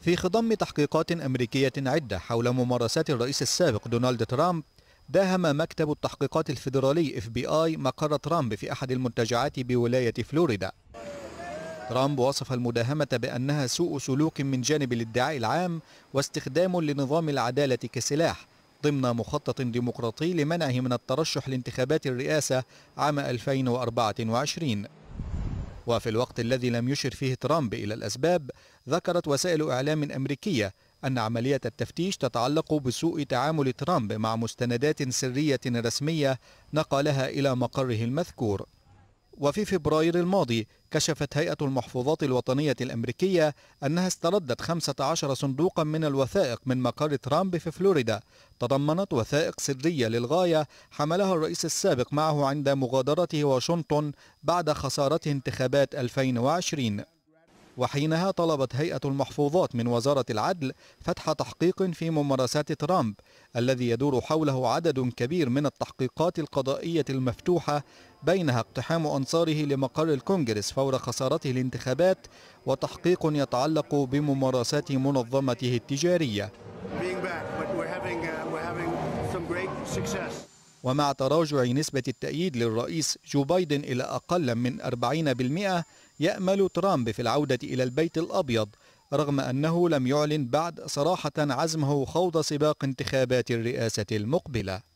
في خضم تحقيقات أمريكية عدة حول ممارسات الرئيس السابق دونالد ترامب داهم مكتب التحقيقات الفيدرالي اف بي اي مقر ترامب في أحد المنتجعات بولاية فلوريدا ترامب وصف المداهمة بأنها سوء سلوك من جانب الادعاء العام واستخدام لنظام العدالة كسلاح ضمن مخطط ديمقراطي لمنعه من الترشح لانتخابات الرئاسة عام 2024 وفي الوقت الذي لم يشر فيه ترامب إلى الأسباب ذكرت وسائل إعلام أمريكية أن عملية التفتيش تتعلق بسوء تعامل ترامب مع مستندات سرية رسمية نقلها إلى مقره المذكور وفي فبراير الماضي كشفت هيئة المحفوظات الوطنية الأمريكية أنها استردت 15 صندوقا من الوثائق من مقر ترامب في فلوريدا تضمنت وثائق سرية للغاية حملها الرئيس السابق معه عند مغادرته واشنطن بعد خسارته انتخابات 2020 وحينها طلبت هيئة المحفوظات من وزارة العدل فتح تحقيق في ممارسات ترامب الذي يدور حوله عدد كبير من التحقيقات القضائية المفتوحة بينها اقتحام أنصاره لمقر الكونجرس فور خسارته الانتخابات وتحقيق يتعلق بممارسات منظمته التجارية. ومع تراجع نسبة التأييد للرئيس جو بايدن إلى أقل من 40% يأمل ترامب في العودة إلى البيت الأبيض رغم أنه لم يعلن بعد صراحة عزمه خوض سباق انتخابات الرئاسة المقبلة